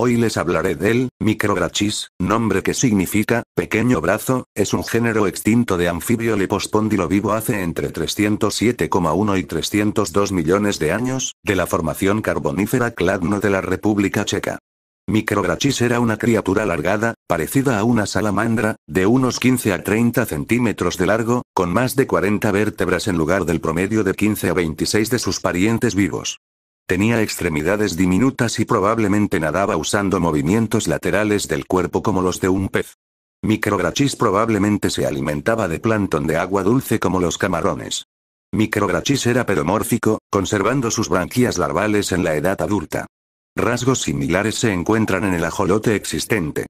Hoy les hablaré del micrograchis, nombre que significa pequeño brazo, es un género extinto de anfibio lepospondilo vivo hace entre 307,1 y 302 millones de años, de la formación carbonífera cladno de la República Checa. Micrograchis era una criatura alargada, parecida a una salamandra, de unos 15 a 30 centímetros de largo, con más de 40 vértebras en lugar del promedio de 15 a 26 de sus parientes vivos. Tenía extremidades diminutas y probablemente nadaba usando movimientos laterales del cuerpo como los de un pez. Micrograchis probablemente se alimentaba de plancton de agua dulce como los camarones. Micrograchis era pedomórfico, conservando sus branquias larvales en la edad adulta. Rasgos similares se encuentran en el ajolote existente.